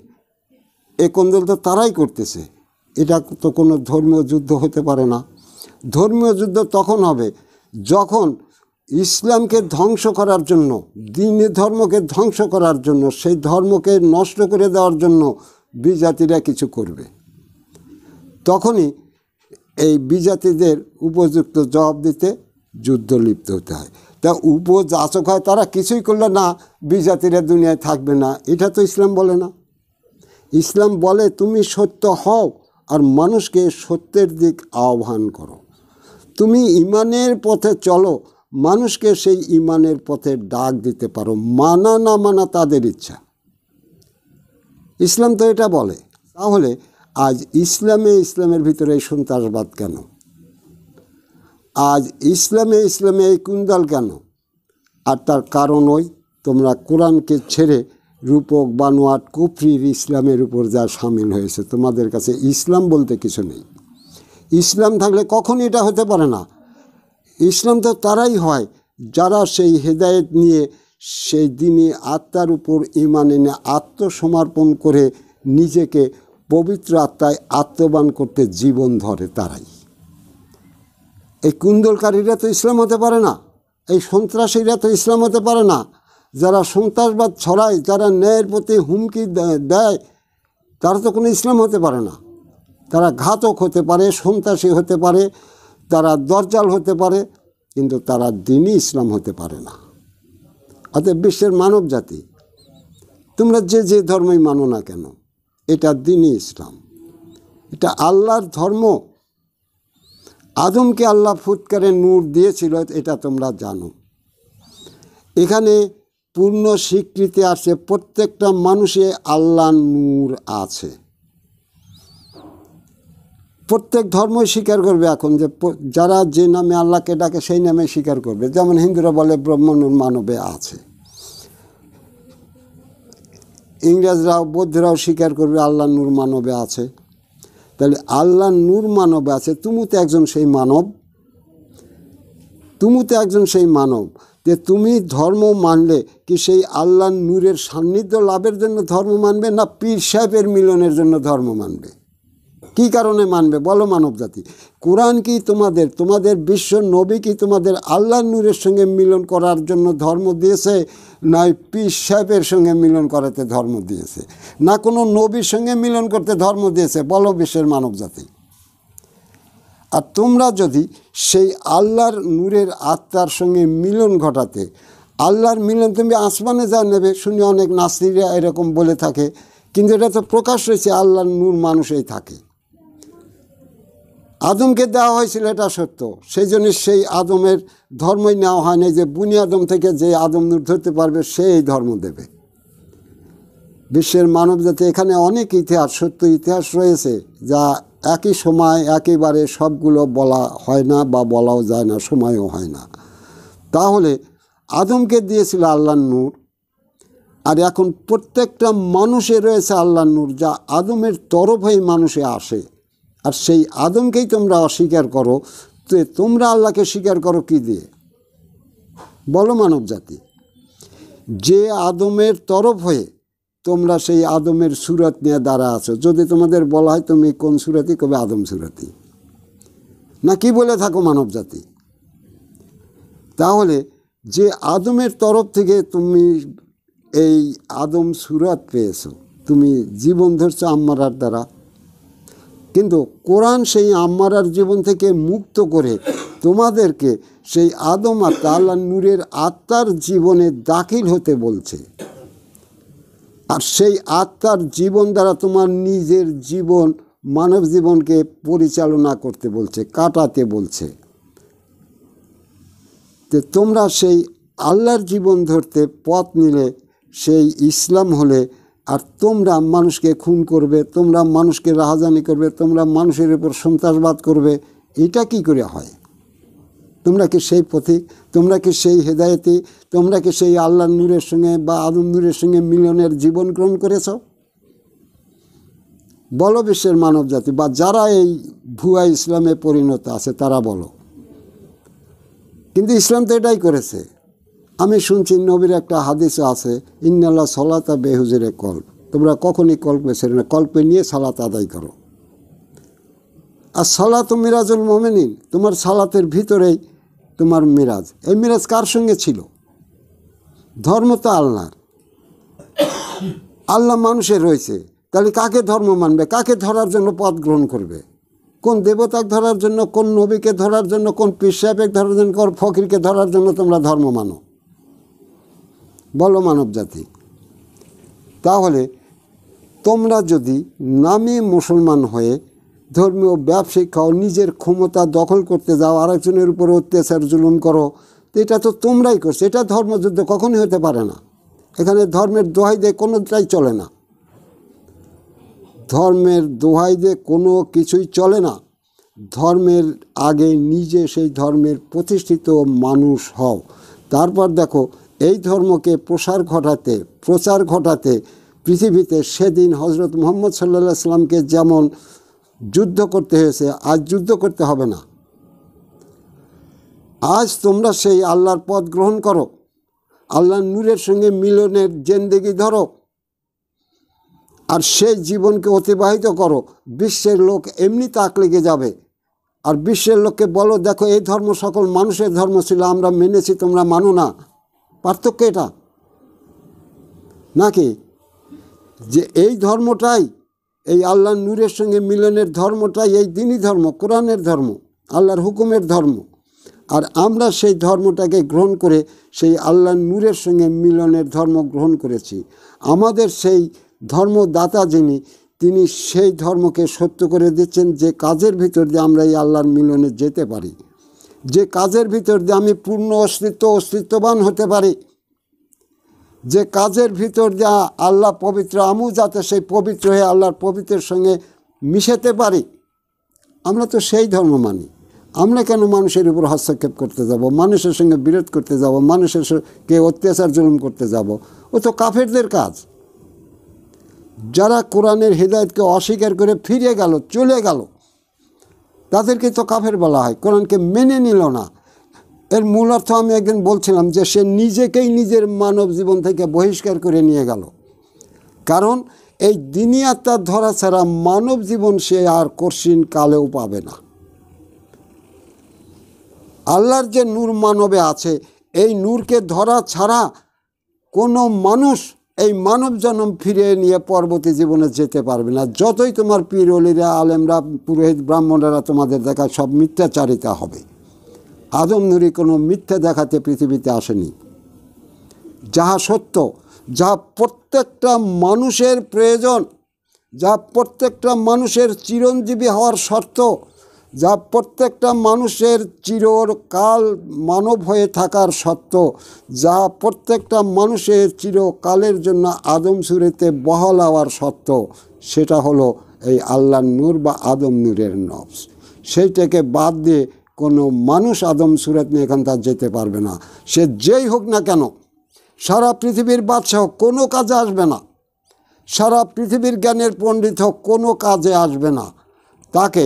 এ কন্দল তো তারাই করতেছে এটা তো কোনো ধর্মীয় যুদ্ধ হতে পারে না ধর্মীয় যুদ্ধ তখন হবে যখন ইসলামকে ধ্বংস করার জন্য দিন ধর্মকে ধ্বংস করার জন্য সেই ধর্মকে নষ্ট করে দেওয়ার জন্য বিজাতিরা কিছু করবে তখনই এই বিজাতিদের উপযুক্ত জবাব দিতে যুদ্ধ লিপ্ত হতে হয় তা উপযাচক হয় তারা কিছুই করলে না বিজাতিরা দুনিয়ায় থাকবে না এটা তো ইসলাম বলে না ইসলাম বলে তুমি সত্য হও আর মানুষকে সত্যের দিক আহ্বান করো তুমি ইমানের পথে চলো মানুষকে সেই ইমানের পথে ডাক দিতে পারো মানা না মানা তাদের ইচ্ছা ইসলাম তো এটা বলে তাহলে আজ ইসলামে ইসলামের ভিতরে এই সন্ত্রাসবাদ কেন আজ ইসলামে ইসলামে এই কুন্দাল কেন আর তার কারণ ওই তোমরা কোরআনকে ছেড়ে রূপক বানোয়াট কুফরির ইসলামের উপর যা সামিল হয়েছে তোমাদের কাছে ইসলাম বলতে কিছু নেই ইসলাম থাকলে কখন এটা হতে পারে না ইসলাম তো তারাই হয় যারা সেই হেদায়েত নিয়ে সেই দিনে আত্মার উপর ইমান এনে আত্মসমর্পণ করে নিজেকে পবিত্র আত্মায় আত্মবান করতে জীবন ধরে তারাই এই কুন্দলকারীরা তো ইসলাম হতে পারে না এই সন্ত্রাসীরা তো ইসলাম হতে পারে না যারা সন্ত্রাসবাদ ছড়ায় যারা ন্যায়ের প্রতি হুমকি দেয় তারা তো কোনো ইসলাম হতে পারে না তারা ঘাতক হতে পারে সন্ত্রাসী হতে পারে তারা দরজাল হতে পারে কিন্তু তারা দিনই ইসলাম হতে পারে না অত বিশ্বের মানব জাতি তোমরা যে যে ধর্মই মানো না কেন এটা দিনই ইসলাম এটা আল্লাহর ধর্ম আদমকে আল্লাহ ফুৎকারে নূর দিয়েছিল এটা তোমরা জানো এখানে পূর্ণ স্বীকৃতি আছে প্রত্যেকটা মানুষে আল্লাহ নূর আছে প্রত্যেক ধর্মই স্বীকার করবে এখন যে যারা যে নামে আল্লাহকে ডাকে সেই নামে স্বীকার করবে যেমন হিন্দুরা বলে ব্রহ্মনুর মানবে আছে ইংরেজরাও বৌদ্ধরাও স্বীকার করবে আল্লাহ নূর মানবে আছে তাহলে আল্লাহ নূর মানবে আছে তুমি তো একজন সেই মানব তুমি তো একজন সেই মানব যে তুমি ধর্ম মানলে কি সেই আল্লাহ নূরের সান্নিধ্য লাভের জন্য ধর্ম মানবে না পীর সাহেবের মিলনের জন্য ধর্ম মানবে কি কারণে মানবে বলো মানব জাতি কোরআন কি তোমাদের তোমাদের বিশ্ব নবী কি তোমাদের আল্লাহ নূরের সঙ্গে মিলন করার জন্য ধর্ম দিয়েছে নয় পীর সাহেবের সঙ্গে মিলন করাতে ধর্ম দিয়েছে না কোনো নবীর সঙ্গে মিলন করতে ধর্ম দিয়েছে বলো বিশ্বের মানব জাতি আর তোমরা যদি সেই আল্লাহর নূরের আত্মার সঙ্গে মিলন ঘটাতে আল্লাহর মিলন তুমি আসমানে যা নেবে শুনে অনেক নাস্তিরা এরকম বলে থাকে কিন্তু এটা তো প্রকাশ হয়েছে আল্লাহর নূর মানুষেই থাকে আদমকে দেওয়া হয়েছিল এটা সত্য সেই জন্য সেই আদমের ধর্মই নেওয়া হয়নি যে বুনি আদম থেকে যে আদম নূর ধরতে পারবে সেই ধর্ম দেবে বিশ্বের মানব জাতি এখানে অনেক ইতিহাস সত্য ইতিহাস রয়েছে যা একই সময় একেবারে সবগুলো বলা হয় না বা বলাও যায় না সময়ও হয় না তাহলে আদমকে দিয়েছিল আল্লাহ নূর আর এখন প্রত্যেকটা মানুষে রয়েছে আল্লাহ নূর যা আদমের তরফ হয়ে মানুষে আসে আর সেই আদমকেই তোমরা অস্বীকার করো তো তোমরা আল্লাহকে স্বীকার করো কি দিয়ে বলো মানব জাতি যে আদমের তরফ হয়ে তোমরা সেই আদমের সুরত নিয়ে দাঁড়া আছো যদি তোমাদের বলা হয় তুমি কোন সুরাতি কবে আদম সুরাতি না কি বলে থাকো মানব জাতি তাহলে যে আদমের তরফ থেকে তুমি এই আদম সুরাত পেয়েছো তুমি জীবন ধরছো আম্মারার দ্বারা কিন্তু কোরআন সেই আম্মারার জীবন থেকে মুক্ত করে তোমাদেরকে সেই আদম আর তাল্লা নূরের আত্মার জীবনে দাখিল হতে বলছে আর সেই আত্মার জীবন দ্বারা তোমার নিজের জীবন মানব জীবনকে পরিচালনা করতে বলছে কাটাতে বলছে তো তোমরা সেই আল্লাহর জীবন ধরতে পথ নিলে সেই ইসলাম হলে আর তোমরা মানুষকে খুন করবে তোমরা মানুষকে রাহাজানি করবে তোমরা মানুষের উপর সন্ত্রাসবাদ করবে এটা কি করে হয় তোমরা কি সেই পথিক তোমরা কি সেই হেদায়তি তোমরা কি সেই আল্লাহ নূরের সঙ্গে বা আদম নূরের সঙ্গে মিলনের জীবন গ্রহণ করেছ বলো বিশ্বের মানব জাতি বা যারা এই ভুয়া ইসলামে পরিণত আছে তারা বলো কিন্তু ইসলাম তো এটাই করেছে আমি শুনছি নবীর একটা হাদিসও আছে ইন্নাল্লাহ সলাতা বেহুজিরে কল্প তোমরা কখনই কল্পে ছেড়ে না কল্পে নিয়ে সালাত আদায় করো আর সালাত মিরাজুল মোমেনিন তোমার সালাতের ভিতরেই তোমার মিরাজ এই মিরাজ কার সঙ্গে ছিল ধর্ম তো আল্লাহর আল্লাহ মানুষের রয়েছে তাহলে কাকে ধর্ম মানবে কাকে ধরার জন্য পথ গ্রহণ করবে কোন দেবতাকে ধরার জন্য কোন নবীকে ধরার জন্য কোন পিসাবেক ধরার জন্য কোন ফকিরকে ধরার জন্য তোমরা ধর্ম মানো বলো মানব জাতি তাহলে তোমরা যদি নামে মুসলমান হয়ে ধর্মীয় ব্যবসায়িক খাও নিজের ক্ষমতা দখল করতে যাও আরেকজনের উপর অত্যাচার জুলুম করো তো এটা তো তোমরাই করছো এটা ধর্মযুদ্ধ কখনই হতে পারে না এখানে ধর্মের দোহাই দেয় কোনোটাই চলে না ধর্মের দোহাই দিয়ে কোনো কিছুই চলে না ধর্মের আগে নিজে সেই ধর্মের প্রতিষ্ঠিত মানুষ হও তারপর দেখো এই ধর্মকে প্রসার ঘটাতে প্রচার ঘটাতে পৃথিবীতে সেদিন হজরত মোহাম্মদ সাল্লাহ সাল্লামকে যেমন যুদ্ধ করতে হয়েছে আজ যুদ্ধ করতে হবে না আজ তোমরা সেই আল্লাহর পথ গ্রহণ করো আল্লাহর নূরের সঙ্গে মিলনের জেন্দেগি ধরো আর সেই জীবনকে অতিবাহিত করো বিশ্বের লোক এমনি তাক লেগে যাবে আর বিশ্বের লোককে বলো দেখো এই ধর্ম সকল মানুষের ধর্ম ছিল আমরা মেনেছি তোমরা মানো না পার্থক্য এটা নাকি যে এই ধর্মটাই এই আল্লাহর নূরের সঙ্গে মিলনের ধর্মটাই এই দিনই ধর্ম কোরআনের ধর্ম আল্লাহর হুকুমের ধর্ম আর আমরা সেই ধর্মটাকে গ্রহণ করে সেই আল্লাহর নূরের সঙ্গে মিলনের ধর্ম গ্রহণ করেছি আমাদের সেই ধর্মদাতা যিনি তিনি সেই ধর্মকে সত্য করে দিচ্ছেন যে কাজের ভিতর দিয়ে আমরা এই আল্লাহর মিলনে যেতে পারি যে কাজের ভিতর দিয়ে আমি পূর্ণ অস্তিত্ব অস্তিত্ববান হতে পারি যে কাজের ভিতর যা আল্লাহ পবিত্র আমু যাতে সেই পবিত্র হয়ে আল্লাহর পবিত্রের সঙ্গে মিশাতে পারি আমরা তো সেই ধর্ম মানি আমরা কেন মানুষের উপর হস্তক্ষেপ করতে যাব মানুষের সঙ্গে বিরোধ করতে যাব মানুষের কে অত্যাচার জুলুম করতে যাব ও তো কাফেরদের কাজ যারা কোরআনের হৃদায়তকে অস্বীকার করে ফিরে গেল চলে গেল তাদেরকে তো কাফের বলা হয় কোরআনকে মেনে নিল না এর মূল অর্থ আমি একদিন বলছিলাম যে সে নিজেকেই নিজের মানব জীবন থেকে বহিষ্কার করে নিয়ে গেল কারণ এই দিনই আত্মার ধরা ছাড়া মানব জীবন সে আর কর্ষিন কালেও পাবে না আল্লাহর যে নূর মানবে আছে এই নূরকে ধরা ছাড়া কোনো মানুষ এই মানব জন্ম ফিরিয়ে নিয়ে পরবর্তী জীবনে যেতে পারবে না যতই তোমার পীর অলিরা আলেমরা পুরোহিত ব্রাহ্মণেরা তোমাদের দেখা সব মিথ্যাচারিতা হবে আদম নুরি কোনো মিথ্যে দেখাতে পৃথিবীতে আসেনি যাহা সত্য যা প্রত্যেকটা মানুষের প্রয়োজন যা প্রত্যেকটা মানুষের চিরঞ্জীবী হওয়ার শর্ত যা প্রত্যেকটা মানুষের কাল মানব হয়ে থাকার সত্য যা প্রত্যেকটা মানুষের চিরকালের জন্য আদম সুরেতে বহল হওয়ার সত্য সেটা হলো এই আল্লাহ নূর বা আদম নূরের নবস সেইটাকে বাদ দিয়ে কোনো মানুষ আদম সুরেত নিয়ে এখান তার যেতে পারবে না সে যেই হোক না কেন সারা পৃথিবীর বাদশাহ কোনো কাজে আসবে না সারা পৃথিবীর জ্ঞানের পণ্ডিত হোক কোনো কাজে আসবে না তাকে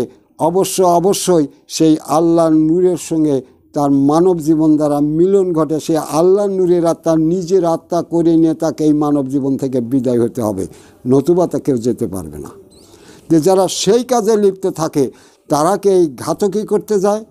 অবশ্য অবশ্যই সেই আল্লাহর নূরের সঙ্গে তার মানব জীবন দ্বারা মিলন ঘটে সে আল্লাহ নূরের আত্মা নিজের আত্মা করে নিয়ে তাকে এই মানব জীবন থেকে বিদায় হতে হবে নতুবা তা কেউ যেতে পারবে না যে যারা সেই কাজে লিপ্ত থাকে তারা এই ঘাতকি করতে যায়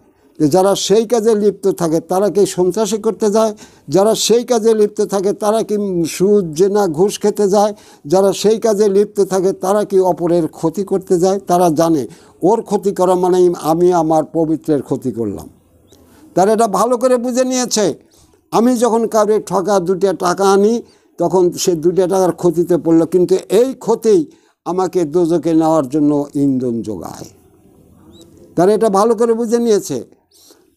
যারা সেই কাজে লিপ্ত থাকে তারা কি সন্ত্রাসী করতে যায় যারা সেই কাজে লিপ্ত থাকে তারা কি সুদ জেনা ঘুষ খেতে যায় যারা সেই কাজে লিপ্ত থাকে তারা কি অপরের ক্ষতি করতে যায় তারা জানে ওর ক্ষতি করা মানে আমি আমার পবিত্রের ক্ষতি করলাম তারা এটা ভালো করে বুঝে নিয়েছে আমি যখন কাউরে ঠকা দুটা টাকা আনি তখন সে দুটা টাকার ক্ষতিতে পড়লো কিন্তু এই ক্ষতি আমাকে দোজকে নেওয়ার জন্য ইন্ধন যোগায় তারা এটা ভালো করে বুঝে নিয়েছে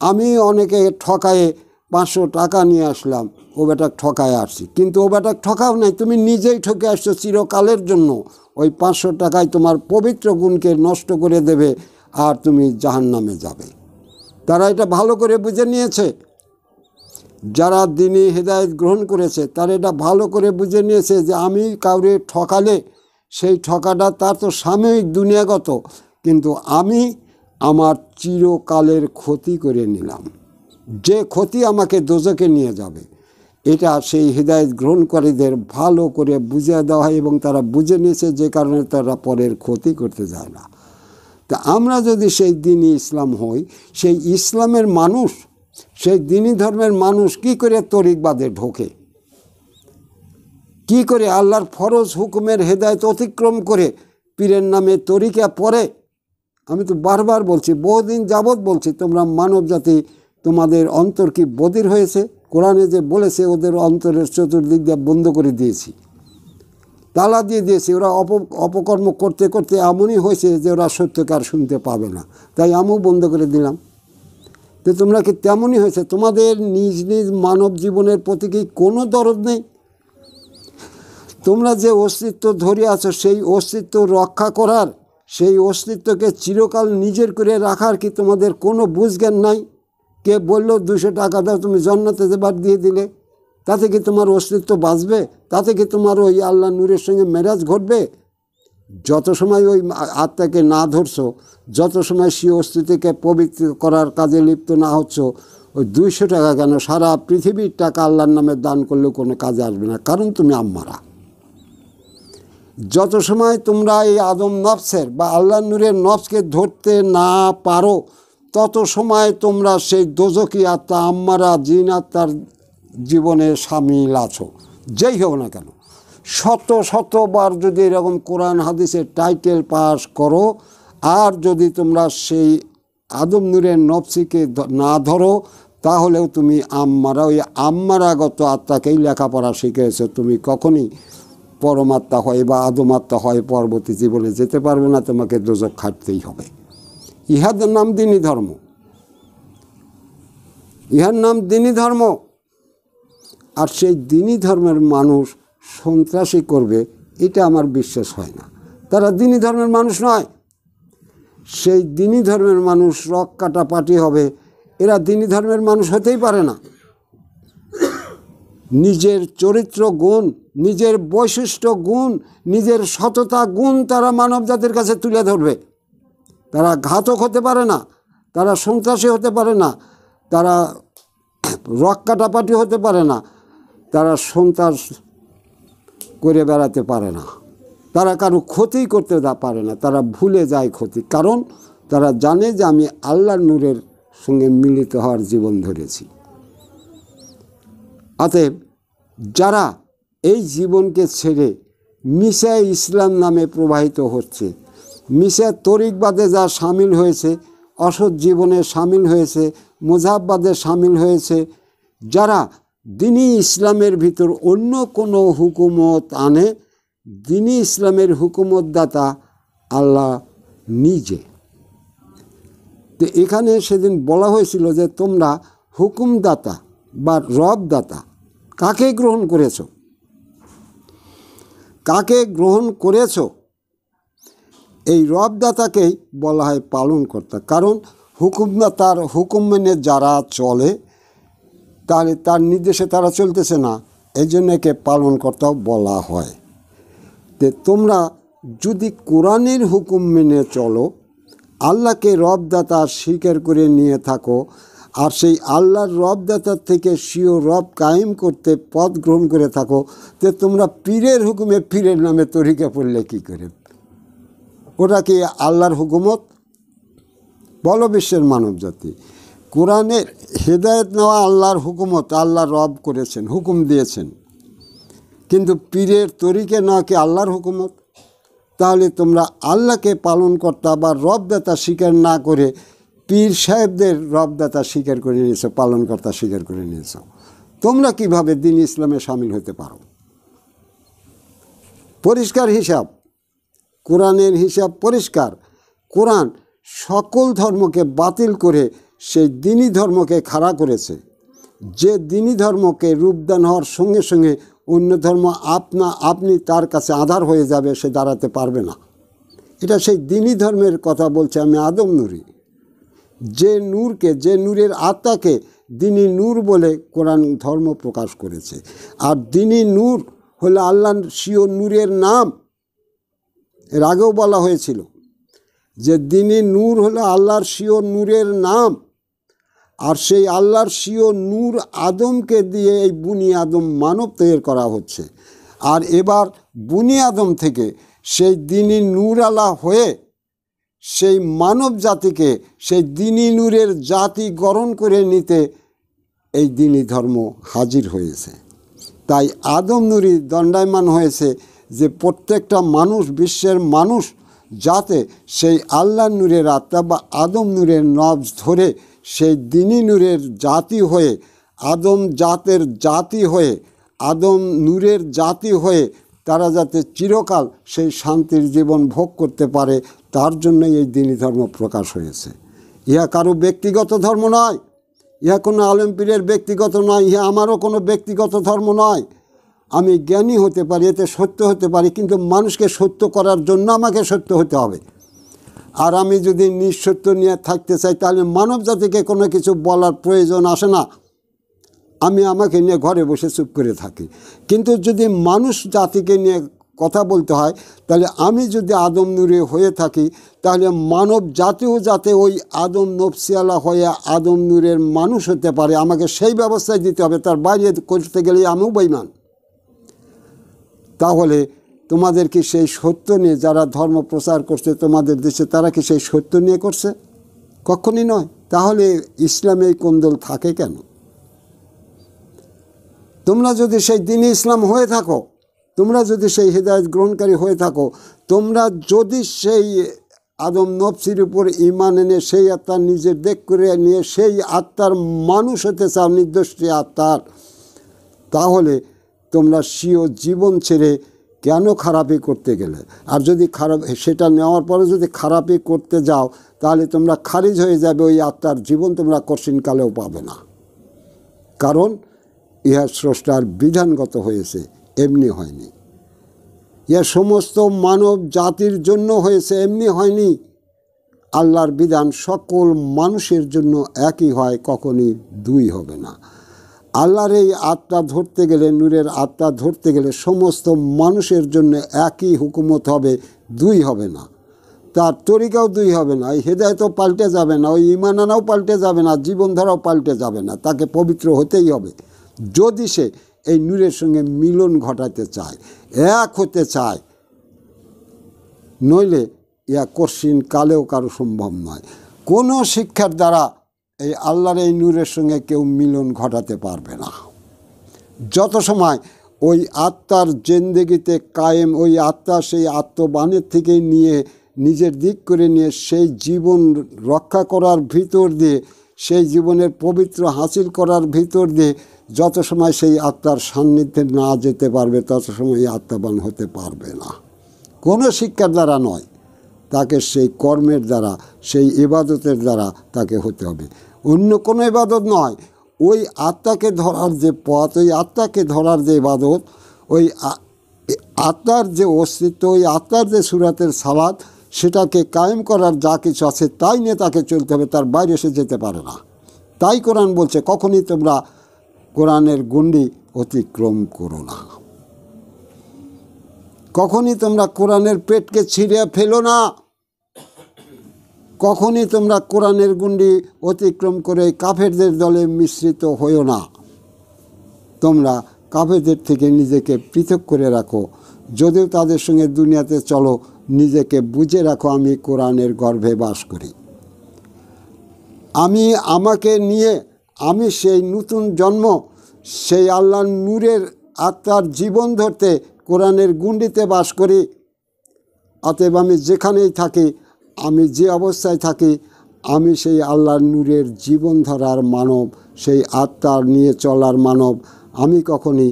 আমি অনেকে ঠকায়ে পাঁচশো টাকা নিয়ে আসলাম ও বেটা ঠকায় আসছি কিন্তু ও বেটা ঠকাও নাই তুমি নিজেই ঠকে আসছো চিরকালের জন্য ওই পাঁচশো টাকায় তোমার পবিত্র গুণকে নষ্ট করে দেবে আর তুমি জাহান নামে যাবে তারা এটা ভালো করে বুঝে নিয়েছে যারা দিনে হেদায়ত গ্রহণ করেছে তারা এটা ভালো করে বুঝে নিয়েছে যে আমি কাউরে ঠকালে সেই ঠকাটা তার তো সাময়িক দুনিয়াগত কিন্তু আমি আমার চিরকালের ক্ষতি করে নিলাম যে ক্ষতি আমাকে দোজকে নিয়ে যাবে এটা সেই হৃদায়ত গ্রহণকারীদের ভালো করে বুঝে দেওয়া হয় এবং তারা বুঝে নিয়েছে যে কারণে তারা পরের ক্ষতি করতে যায় না তা আমরা যদি সেই দিনই ইসলাম হই সেই ইসলামের মানুষ সেই দিনী ধর্মের মানুষ কি করে তরিকবাদে ঢোকে কি করে আল্লাহর ফরজ হুকুমের হেদায়ত অতিক্রম করে পীরের নামে তরিকা পরে আমি তো বারবার বলছি বহুদিন যাবৎ বলছি তোমরা মানব জাতি তোমাদের অন্তর কি বদির হয়েছে কোরআনে যে বলেছে ওদের অন্তরের চতুর্দিক দিয়ে বন্ধ করে দিয়েছি তালা দিয়ে দিয়েছি ওরা অপ অপকর্ম করতে করতে এমনই হয়েছে যে ওরা সত্যকার শুনতে পাবে না তাই আমিও বন্ধ করে দিলাম তো তোমরা কি তেমনই হয়েছে তোমাদের নিজ নিজ মানব জীবনের প্রতি কি কোনো দরদ নেই তোমরা যে অস্তিত্ব ধরে আছো সেই অস্তিত্ব রক্ষা করার সেই অস্তিত্বকে চিরকাল নিজের করে রাখার কি তোমাদের কোনো বুঝজ্ঞান নাই কে বললো দুশো টাকা দাও তুমি জন্নাতে বাদ দিয়ে দিলে তাতে কি তোমার অস্তিত্ব বাঁচবে তাতে কি তোমার ওই আল্লাহ নূরের সঙ্গে মেরাজ ঘটবে যত সময় ওই আত্মাকে না ধরছো যত সময় সেই অস্তিত্বকে পবিত্র করার কাজে লিপ্ত না হচ্ছ ওই দুইশো টাকা কেন সারা পৃথিবীর টাকা আল্লাহর নামে দান করলেও কোনো কাজে আসবে না কারণ তুমি আম্মারা যত সময় তোমরা এই আদম নফসের বা আল্লাহ নূরের নফসকে ধরতে না পারো তত সময় তোমরা সেই দোজকি আত্মা আম্মারা জিন আত্মার জীবনে সামিল আছো যেই হোক না কেন শত শতবার যদি এরকম কোরআন হাদিসের টাইটেল পাস করো আর যদি তোমরা সেই আদম নূরের নফসিকে না ধরো তাহলেও তুমি আম্মারা ওই আম্মারাগত আত্মাকেই লেখাপড়া শিখেছো তুমি কখনই পরমাত্মা হয় বা আদমাত্মা হয় পরবর্তী জীবনে যেতে পারবে না তোমাকে দোজক খাটতেই হবে ইহাদের নাম দিনই ধর্ম ইহার নাম দিনই ধর্ম আর সেই দিনই ধর্মের মানুষ সন্ত্রাসী করবে এটা আমার বিশ্বাস হয় না তারা দিনই ধর্মের মানুষ নয় সেই দিনই ধর্মের মানুষ রক কাটা পাটি হবে এরা দিনই ধর্মের মানুষ হতেই পারে না নিজের চরিত্র গুণ নিজের বৈশিষ্ট্য গুণ নিজের সততা গুণ তারা মানব জাতির কাছে তুলে ধরবে তারা ঘাতক হতে পারে না তারা সন্ত্রাসী হতে পারে না তারা রক কাটাপাটি হতে পারে না তারা সন্ত্রাস করে বেড়াতে পারে না তারা কারো ক্ষতি করতে পারে না তারা ভুলে যায় ক্ষতি কারণ তারা জানে যে আমি আল্লাহ নূরের সঙ্গে মিলিত হওয়ার জীবন ধরেছি অতএব যারা এই জীবনকে ছেড়ে মিশা ইসলাম নামে প্রবাহিত হচ্ছে মিশা তরিকবাদে যা সামিল হয়েছে অসৎ জীবনে সামিল হয়েছে মোজাববাদে সামিল হয়েছে যারা দিনই ইসলামের ভিতর অন্য কোনো হুকুমত আনে দিনই ইসলামের হুকুমতদাতা আল্লাহ নিজে তো এখানে সেদিন বলা হয়েছিল যে তোমরা হুকুমদাতা বা রবদাতা কাকে গ্রহণ করেছ কাকে গ্রহণ করেছ এই রবদাতাকেই বলা হয় পালন কর্তা কারণ হুকুমদাতার হুকুম মেনে যারা চলে তাহলে তার নির্দেশে তারা চলতেছে না এই জন্য একে পালনকর্তাও বলা হয় তে তোমরা যদি কোরআনের হুকুম মেনে চলো আল্লাহকে রবদাতা স্বীকার করে নিয়ে থাকো আর সেই আল্লাহর রবদাতার থেকে সিও রব কায়েম করতে পদ গ্রহণ করে থাকো তে তোমরা পীরের হুকুমে পীরের নামে তরিকে পড়লে কি করে ওটা কি আল্লাহর হুকুমত বলো বিশ্বের মানব জাতি কোরআনের হেদায়ত নেওয়া আল্লাহর হুকুমত আল্লাহ রব করেছেন হুকুম দিয়েছেন কিন্তু পীরের তরিকে নেওয়া কি আল্লাহর হুকুমত তাহলে তোমরা আল্লাহকে পালনকর্তা বা রবদাতা স্বীকার না করে পীর সাহেবদের রবদাতা স্বীকার করে নিয়েছ পালনকর্তা স্বীকার করে নিয়েছ তোমরা কিভাবে দিন ইসলামে সামিল হতে পারো পরিষ্কার হিসাব কোরআনের হিসাব পরিষ্কার কোরআন সকল ধর্মকে বাতিল করে সেই দিনী ধর্মকে খাড়া করেছে যে দিনী ধর্মকে রূপদান হওয়ার সঙ্গে সঙ্গে অন্য ধর্ম আপনা আপনি তার কাছে আধার হয়ে যাবে সে দাঁড়াতে পারবে না এটা সেই দিনী ধর্মের কথা বলছে আমি আদম নুরি যে নূরকে যে নূরের আত্মাকে দিনী নূর বলে কোরআন ধর্ম প্রকাশ করেছে আর দিনী নূর হলো আল্লাহ সিও নূরের নাম এর আগেও বলা হয়েছিল যে দিনী নূর হলো আল্লাহর সিও নূরের নাম আর সেই আল্লাহর সিও নূর আদমকে দিয়ে এই বুনি আদম মানব তৈরি করা হচ্ছে আর এবার বুনি আদম থেকে সেই দিনী নূর আলা হয়ে সেই মানব জাতিকে সেই দিনী নূরের জাতি গরণ করে নিতে এই দিনী ধর্ম হাজির হয়েছে তাই আদম নুরি দণ্ডায়মান হয়েছে যে প্রত্যেকটা মানুষ বিশ্বের মানুষ যাতে সেই আল্লাহ নূরের আত্মা বা আদম নূরের নবজ ধরে সেই দিনী নূরের জাতি হয়ে আদম জাতের জাতি হয়ে আদম নূরের জাতি হয়ে তারা যাতে চিরকাল সেই শান্তির জীবন ভোগ করতে পারে তার জন্যই এই দিনী ধর্ম প্রকাশ হয়েছে ইহা কারো ব্যক্তিগত ধর্ম নয় ইহা কোনো আলেম ব্যক্তিগত নয় ইহা আমারও কোনো ব্যক্তিগত ধর্ম নয় আমি জ্ঞানী হতে পারি এতে সত্য হতে পারি কিন্তু মানুষকে সত্য করার জন্য আমাকে সত্য হতে হবে আর আমি যদি নিঃসত্য নিয়ে থাকতে চাই তাহলে মানব জাতিকে কোনো কিছু বলার প্রয়োজন আসে না আমি আমাকে নিয়ে ঘরে বসে চুপ করে থাকি কিন্তু যদি মানুষ জাতিকে নিয়ে কথা বলতে হয় তাহলে আমি যদি আদম নূরে হয়ে থাকি তাহলে মানব জাতিও যাতে ওই আদম নফসিয়ালা হয়ে আদম নূরের মানুষ হতে পারে আমাকে সেই ব্যবস্থায় দিতে হবে তার বাইরে করতে গেলে আমিও বৈমান তাহলে তোমাদের কি সেই সত্য নিয়ে যারা ধর্ম প্রচার করছে তোমাদের দেশে তারা কি সেই সত্য নিয়ে করছে কখনই নয় তাহলে ইসলামে এই কোন্দল থাকে কেন তোমরা যদি সেই দিনে ইসলাম হয়ে থাকো তোমরা যদি সেই হৃদায়ত গ্রহণকারী হয়ে থাকো তোমরা যদি সেই আদম নফসির উপর ইমান এনে সেই আত্মার নিজের দেখ করে নিয়ে সেই আত্মার মানুষ হতে চাও নির্দিষ্ট আত্মার তাহলে তোমরা সিও জীবন ছেড়ে কেন খারাপই করতে গেলে আর যদি খারাপ সেটা নেওয়ার পরে যদি খারাপই করতে যাও তাহলে তোমরা খারিজ হয়ে যাবে ওই আত্মার জীবন তোমরা কঠিনকালেও পাবে না কারণ ইহা স্রষ্টার বিধানগত হয়েছে এমনি হয়নি ইহা সমস্ত মানব জাতির জন্য হয়েছে এমনি হয়নি আল্লাহর বিধান সকল মানুষের জন্য একই হয় কখনই দুই হবে না আল্লাহর এই আত্মা ধরতে গেলে নূরের আত্মা ধরতে গেলে সমস্ত মানুষের জন্য একই হুকুমত হবে দুই হবে না তার তরিকাও দুই হবে না ওই হেদায়তও পাল্টে যাবে না ওই ইমানানাও পাল্টে যাবে না জীবনধারাও পাল্টে যাবে না তাকে পবিত্র হতেই হবে যদি সে এই নূরের সঙ্গে মিলন ঘটাতে চায় এক হতে চায় নইলে ইয়া কশিন কালেও কারো সম্ভব নয় কোনো শিক্ষার দ্বারা এই আল্লাহর এই নূরের সঙ্গে কেউ মিলন ঘটাতে পারবে না যত সময় ওই আত্মার জেন্দেগিতে কায়েম ওই আত্মা সেই আত্মবাণের থেকে নিয়ে নিজের দিক করে নিয়ে সেই জীবন রক্ষা করার ভিতর দিয়ে সেই জীবনের পবিত্র হাসিল করার ভিতর দিয়ে যত সময় সেই আত্মার সান্নিধ্যে না যেতে পারবে তত সময় আত্মাবান হতে পারবে না কোনো শিক্ষার দ্বারা নয় তাকে সেই কর্মের দ্বারা সেই ইবাদতের দ্বারা তাকে হতে হবে অন্য কোনো ইবাদত নয় ওই আত্মাকে ধরার যে পথ ওই আত্মাকে ধরার যে ইবাদত ওই আত্মার যে অস্তিত্ব ওই আত্মার যে সুরাতের সালাদ সেটাকে কায়েম করার যা কিছু আছে তাই নিয়ে তাকে চলতে হবে তার বাইরে সে যেতে পারে না তাই কোরআন বলছে কখনই তোমরা কোরআনের গণ্ডি অতিক্রম করো না কখনই তোমরা কোরআনের পেটকে ছিঁড়ে ফেলো না কখনই তোমরা কোরআনের গুন্ডি অতিক্রম করে কাফেরদের দলে মিশ্রিত হইও না তোমরা কাফেরদের থেকে নিজেকে পৃথক করে রাখো যদিও তাদের সঙ্গে দুনিয়াতে চলো নিজেকে বুঝে রাখো আমি কোরআনের গর্ভে বাস করি আমি আমাকে নিয়ে আমি সেই নতুন জন্ম সেই আল্লাহ নূরের আত্মার জীবন ধরতে কোরআনের গুন্ডিতে বাস করি অতএব আমি যেখানেই থাকি আমি যে অবস্থায় থাকি আমি সেই আল্লাহ নূরের জীবন ধরার মানব সেই আত্মার নিয়ে চলার মানব আমি কখনই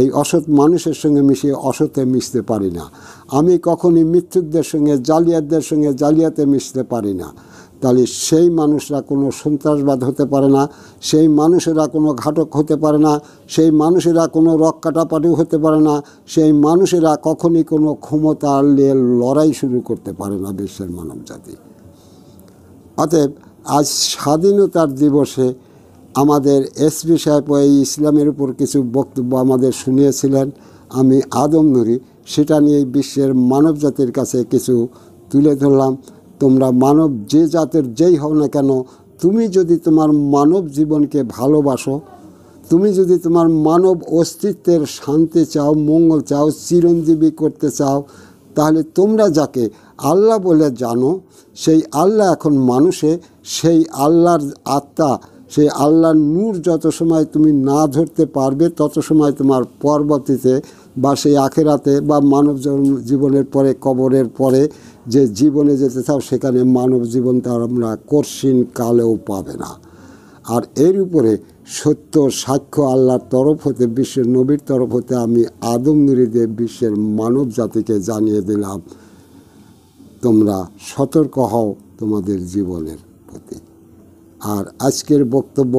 এই অসৎ মানুষের সঙ্গে মিশিয়ে অসতে মিশতে পারি না আমি কখনই মৃত্যুদের সঙ্গে জালিয়াতদের সঙ্গে জালিয়াতে মিশতে পারি না তাহলে সেই মানুষরা কোনো সন্ত্রাসবাদ হতে পারে না সেই মানুষেরা কোনো ঘাটক হতে পারে না সেই মানুষেরা কোনো রক কাটাপাটিও হতে পারে না সেই মানুষেরা কখনই কোনো ক্ষমতা নিয়ে লড়াই শুরু করতে পারে না বিশ্বের মানব জাতি অতএব আজ স্বাধীনতার দিবসে আমাদের এসপি সাহেব এই ইসলামের উপর কিছু বক্তব্য আমাদের শুনিয়েছিলেন আমি আদম নুরি সেটা নিয়ে বিশ্বের মানব জাতির কাছে কিছু তুলে ধরলাম তোমরা মানব যে জাতের যেই হও না কেন তুমি যদি তোমার মানব জীবনকে ভালোবাসো তুমি যদি তোমার মানব অস্তিত্বের শান্তি চাও মঙ্গল চাও চিরঞ্জীবী করতে চাও তাহলে তোমরা যাকে আল্লাহ বলে জানো সেই আল্লাহ এখন মানুষে সেই আল্লাহর আত্মা সেই আল্লাহর নূর যত সময় তুমি না ধরতে পারবে তত সময় তোমার পরবর্তীতে বা সেই আখেরাতে বা মানব জীবনের পরে কবরের পরে যে জীবনে যেতে চাও সেখানে মানব জীবন তার আমরা কঠিন কালেও পাবে না আর এর উপরে সত্য সাক্ষ্য আল্লাহর তরফ হতে বিশ্বের নবীর তরফ হতে আমি আদম বিশ্বের মানব জাতিকে জানিয়ে দিলাম তোমরা সতর্ক হও তোমাদের জীবনের প্রতি আর আজকের বক্তব্য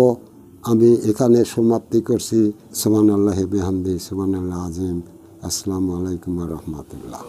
আমি এখানে সমাপ্তি করছি সোমান আল্লাহ বেহামদি সোমান আল্লাহ আজিম আসসালামু আলাইকুম রহমতুল্লাহ